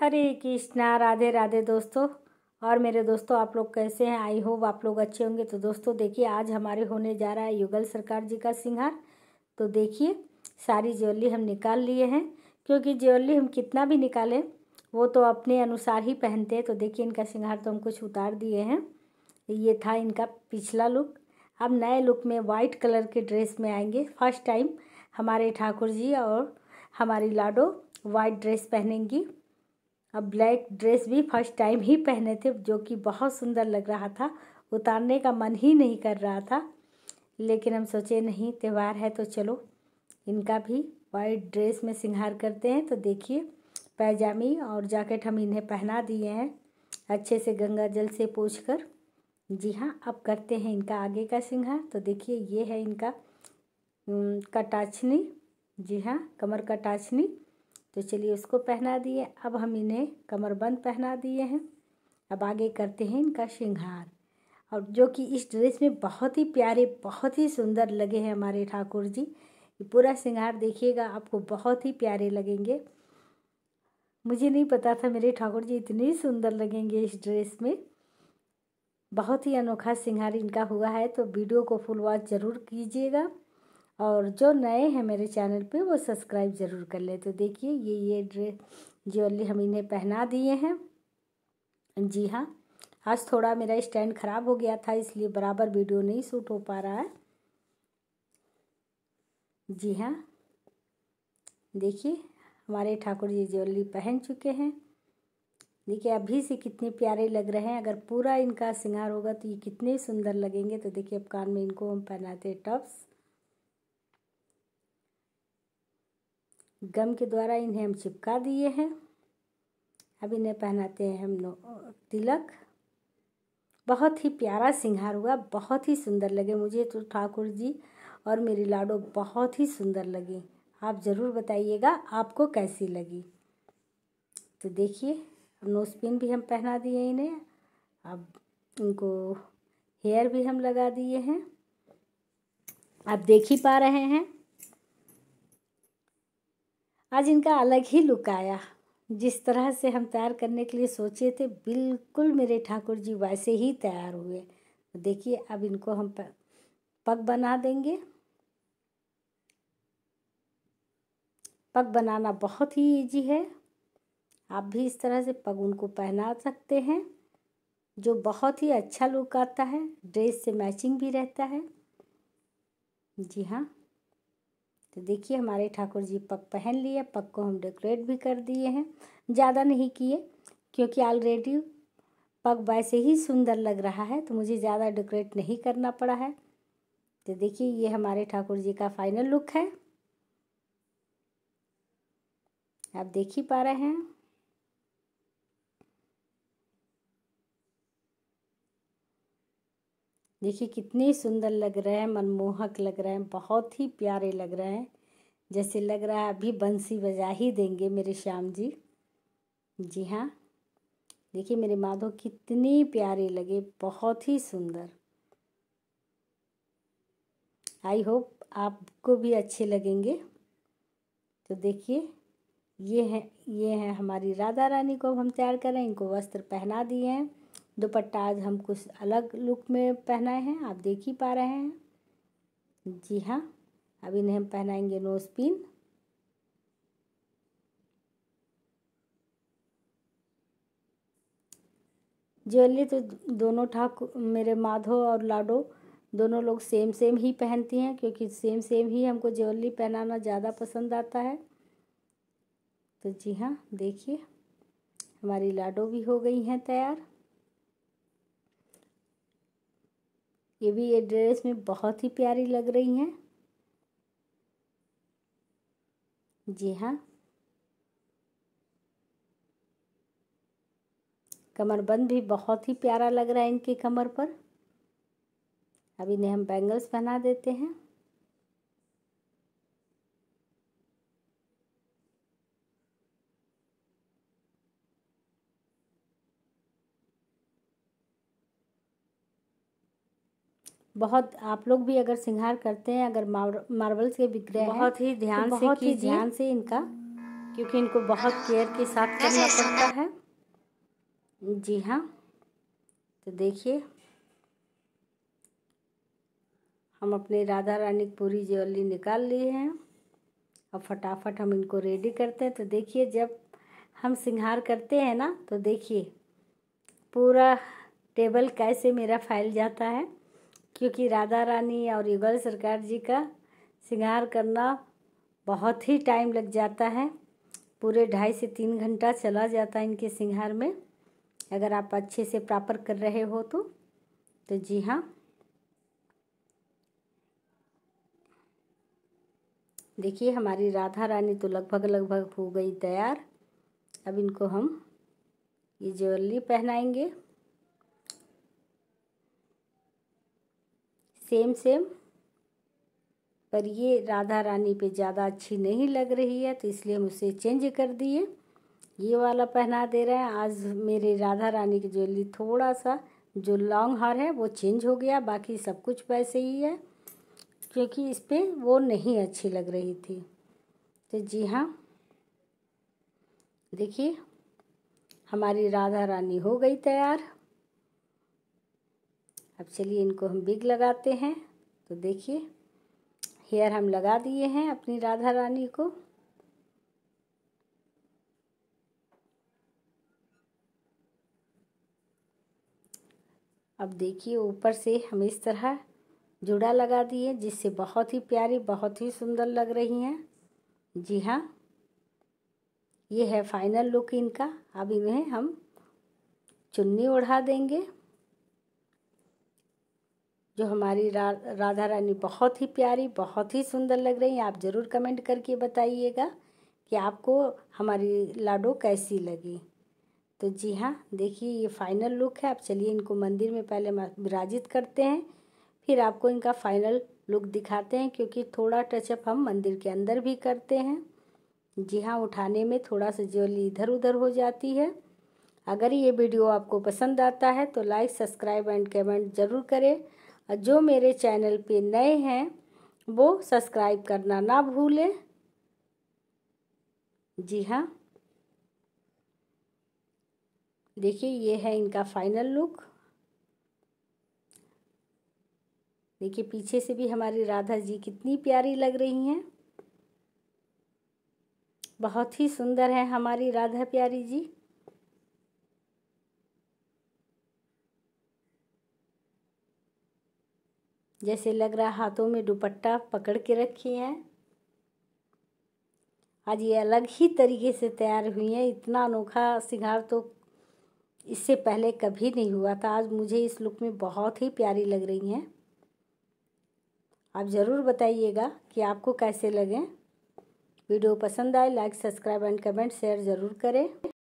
हरे कृष्णा राधे राधे दोस्तों और मेरे दोस्तों आप लोग कैसे हैं आई होप आप लोग अच्छे होंगे तो दोस्तों देखिए आज हमारे होने जा रहा है युगल सरकार जी का सिंहार तो देखिए सारी ज्वेलरी हम निकाल लिए हैं क्योंकि ज्वेलरी हम कितना भी निकालें वो तो अपने अनुसार ही पहनते हैं तो देखिए इनका सिंगार तो हम कुछ उतार दिए हैं ये था इनका पिछला लुक अब नए लुक में वाइट कलर के ड्रेस में आएंगे फर्स्ट टाइम हमारे ठाकुर जी और हमारी लाडो वाइट ड्रेस पहनेंगी अब ब्लैक ड्रेस भी फर्स्ट टाइम ही पहने थे जो कि बहुत सुंदर लग रहा था उतारने का मन ही नहीं कर रहा था लेकिन हम सोचे नहीं त्यौहार है तो चलो इनका भी वाइट ड्रेस में सिंगार करते हैं तो देखिए पैजामी और जैकेट हम इन्हें पहना दिए हैं अच्छे से गंगा जल से पोछ कर जी हाँ अब करते हैं इनका आगे का सिंगार तो देखिए ये है इनका कटाचनी जी हाँ कमर कटाचनी तो चलिए उसको पहना दिए अब हम इन्हें कमरबंद पहना दिए हैं अब आगे करते हैं इनका श्रृंगार और जो कि इस ड्रेस में बहुत ही प्यारे बहुत ही सुंदर लगे हैं हमारे ठाकुर जी ये पूरा श्रृंगार देखिएगा आपको बहुत ही प्यारे लगेंगे मुझे नहीं पता था मेरे ठाकुर जी इतने सुंदर लगेंगे इस ड्रेस में बहुत ही अनोखा श्रृंगार इनका हुआ है तो वीडियो को फुल वॉच ज़रूर कीजिएगा और जो नए हैं मेरे चैनल पे वो सब्सक्राइब ज़रूर कर ले तो देखिए ये ये ड्रेस ज्वेलरी हम इन्हें पहना दिए हैं जी हाँ आज थोड़ा मेरा स्टैंड ख़राब हो गया था इसलिए बराबर वीडियो नहीं सूट हो पा रहा है जी हाँ देखिए हमारे ठाकुर जी ज्वेलरी पहन चुके हैं देखिए अभी से कितने प्यारे लग रहे हैं अगर पूरा इनका श्रृंगार होगा तो ये कितने सुंदर लगेंगे तो देखिए अब कान में इनको हम पहनाते हैं टप्स गम के द्वारा इन्हें हम चिपका दिए हैं अब इन्हें पहनाते हैं हम तिलक बहुत ही प्यारा सिंगार हुआ बहुत ही सुंदर लगे मुझे तो ठाकुर जी और मेरी लाडो बहुत ही सुंदर लगी आप ज़रूर बताइएगा आपको कैसी लगी तो देखिए नोस्पिन भी हम पहना दिए इन्हें अब इनको हेयर भी हम लगा दिए हैं आप देख ही पा रहे हैं आज इनका अलग ही लुक आया जिस तरह से हम तैयार करने के लिए सोचे थे बिल्कुल मेरे ठाकुर जी वैसे ही तैयार हुए तो देखिए अब इनको हम पग बना देंगे पग बनाना बहुत ही इजी है आप भी इस तरह से पग उनको पहना सकते हैं जो बहुत ही अच्छा लुक आता है ड्रेस से मैचिंग भी रहता है जी हाँ तो देखिए हमारे ठाकुर जी पग पहन लिए पग को हम डेकोरेट भी कर दिए हैं ज़्यादा नहीं किए क्योंकि ऑलरेडी पग वैसे ही सुंदर लग रहा है तो मुझे ज़्यादा डेकोरेट नहीं करना पड़ा है तो देखिए ये हमारे ठाकुर जी का फाइनल लुक है आप देख ही पा रहे हैं देखिए कितने सुंदर लग रहे हैं मनमोहक लग रहे हैं बहुत ही प्यारे लग रहे हैं जैसे लग रहा है अभी बंसी बजा ही देंगे मेरे श्याम जी जी हाँ देखिए मेरे माधो कितने प्यारे लगे बहुत ही सुंदर आई होप आपको भी अच्छे लगेंगे तो देखिए ये है ये है हमारी राधा रानी को अब हम तैयार कर रहे हैं इनको वस्त्र पहना दिए हैं दुपट्टा आज हम कुछ अलग लुक में पहनाए हैं आप देख ही पा रहे हैं जी हाँ अब इन्हें हम पहनाएंगे नोज पिन ज्वेलरी तो दोनों ठाकुर मेरे माधो और लाडो दोनों लोग सेम सेम ही पहनती हैं क्योंकि सेम सेम ही हमको ज्वेलरी पहनाना ज़्यादा पसंद आता है तो जी हाँ देखिए हमारी लाडो भी हो गई हैं तैयार ये भी ये ड्रेस में बहुत ही प्यारी लग रही हैं जी हाँ कमरबंद भी बहुत ही प्यारा लग रहा है इनके कमर पर अब इन्हें हम बैंगल्स पहना देते हैं बहुत आप लोग भी अगर सिंगार करते हैं अगर मार्बल्स के विग्रह बहुत ही तो ध्यान तो बहुत से ही ध्यान से इनका क्योंकि इनको बहुत केयर के साथ करना पड़ता है जी हाँ तो देखिए हम अपने राधा रानी पूरी ज्वेलरी निकाल लिए हैं अब फटाफट हम इनको रेडी करते हैं तो देखिए जब हम सिंगार करते हैं ना तो देखिए पूरा टेबल कैसे मेरा फैल जाता है क्योंकि राधा रानी और युगल सरकार जी का श्रृंगार करना बहुत ही टाइम लग जाता है पूरे ढाई से तीन घंटा चला जाता है इनके श्रृंगार में अगर आप अच्छे से प्रॉपर कर रहे हो तो तो जी हाँ देखिए हमारी राधा रानी तो लगभग लगभग हो गई तैयार अब इनको हम ये ज्वेलरी पहनाएंगे सेम सेम पर ये राधा रानी पे ज़्यादा अच्छी नहीं लग रही है तो इसलिए हम उसे चेंज कर दिए ये वाला पहना दे रहे हैं आज मेरे राधा रानी की ज्वेलरी थोड़ा सा जो लॉन्ग हार है वो चेंज हो गया बाकी सब कुछ वैसे ही है क्योंकि इस पर वो नहीं अच्छी लग रही थी तो जी हाँ देखिए हमारी राधा रानी हो गई तैयार अब चलिए इनको हम बिग लगाते हैं तो देखिए हेयर हम लगा दिए हैं अपनी राधा रानी को अब देखिए ऊपर से हम इस तरह जुड़ा लगा दिए जिससे बहुत ही प्यारी बहुत ही सुंदर लग रही हैं जी हाँ ये है फाइनल लुक इनका अब इन्हें हम चुन्नी ओढ़ा देंगे जो हमारी रा, राधा रानी बहुत ही प्यारी बहुत ही सुंदर लग रही हैं आप ज़रूर कमेंट करके बताइएगा कि आपको हमारी लाडो कैसी लगी तो जी हाँ देखिए ये फाइनल लुक है आप चलिए इनको मंदिर में पहले विराजित करते हैं फिर आपको इनका फाइनल लुक दिखाते हैं क्योंकि थोड़ा टचअप हम मंदिर के अंदर भी करते हैं जी हाँ उठाने में थोड़ा सा ज्वेलरी इधर उधर हो जाती है अगर ये वीडियो आपको पसंद आता है तो लाइक सब्सक्राइब एंड कमेंट ज़रूर करें जो मेरे चैनल पे नए हैं वो सब्सक्राइब करना ना भूलें जी हाँ देखिए ये है इनका फाइनल लुक देखिए पीछे से भी हमारी राधा जी कितनी प्यारी लग रही हैं बहुत ही सुंदर है हमारी राधा प्यारी जी जैसे लग रहा हाथों में दुपट्टा पकड़ के रखी हैं आज ये अलग ही तरीके से तैयार हुई हैं इतना अनोखा सिंगार तो इससे पहले कभी नहीं हुआ था आज मुझे इस लुक में बहुत ही प्यारी लग रही हैं आप ज़रूर बताइएगा कि आपको कैसे लगें वीडियो पसंद आए like subscribe and comment share ज़रूर करें